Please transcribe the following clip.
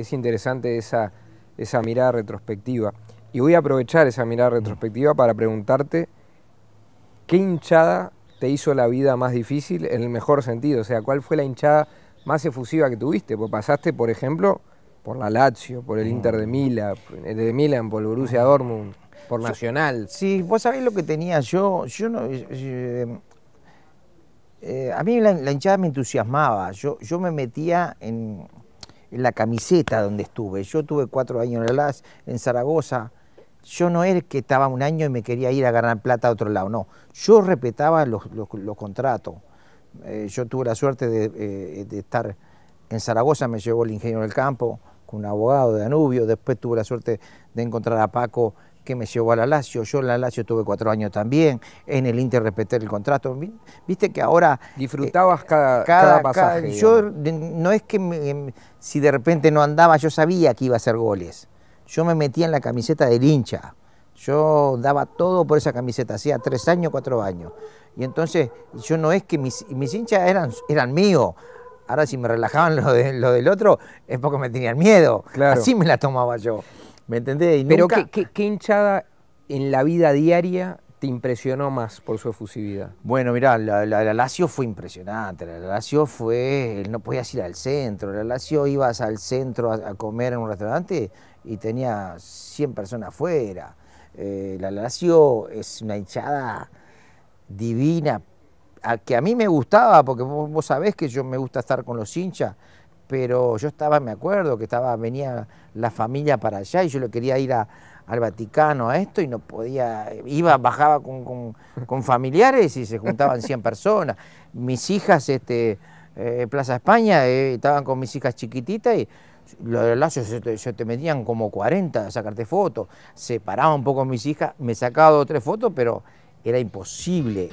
es interesante esa, esa mirada retrospectiva. Y voy a aprovechar esa mirada retrospectiva para preguntarte qué hinchada te hizo la vida más difícil en el mejor sentido. O sea, ¿cuál fue la hinchada más efusiva que tuviste? Pues pasaste, por ejemplo, por la Lazio, por el mm. Inter de Milan, de Milan por el Borussia mm. Dortmund, por Nacional. Sí, vos sabés lo que tenía yo. Yo no. Eh, eh, a mí la, hinchada me entusiasmaba. Yo, yo me metía en en la camiseta donde estuve. Yo tuve cuatro años en Las, en Zaragoza. Yo no era que estaba un año y me quería ir a ganar plata a otro lado, no. Yo respetaba los, contratos. Eh, yo tuve la suerte de, eh, de, estar en Zaragoza, me llevó el ingeniero del campo, con un abogado de Anubio Después tuve la suerte de encontrar a Paco que me llevó a la Lazio, yo en la Lazio tuve cuatro años también, en el Inter respeté el contrato, viste que ahora... Disfrutabas eh, cada, cada, pasaje. yo no es que em, si de repente no andaba, yo sabía que iba a hacer goles, yo me metía en la camiseta del hincha, yo daba todo por esa camiseta, hacía tres años, cuatro años, y entonces yo no es que mis, hinchas eran, eran míos, Ahora si me relajaban lo, de, lo del otro es porque me tenían miedo. Así me la tomaba yo. ¿Me entendés? Pero qué, hinchada en la vida diaria te impresionó más por su efusividad? Bueno, mira, la, la, fue impresionante. La, Lazio fue. No podías ir al centro. La Lazio ibas al centro a, comer en un restaurante y tenía 100 personas afuera. Eh, la Lazio es una hinchada divina, que a mí me gustaba, porque vos sabés que yo me gusta estar con los hinchas pero yo estaba, me acuerdo, que estaba, venía la familia para allá y yo le quería ir al Vaticano a esto y no podía, iba, bajaba con, familiares y se juntaban 100 personas. Mis hijas, este, eh, Plaza España, eh, estaban con mis hijas chiquititas y los de te, se metían como 40 a sacarte fotos. paraba un poco mis hijas, me sacaba dos o tres fotos, pero era imposible.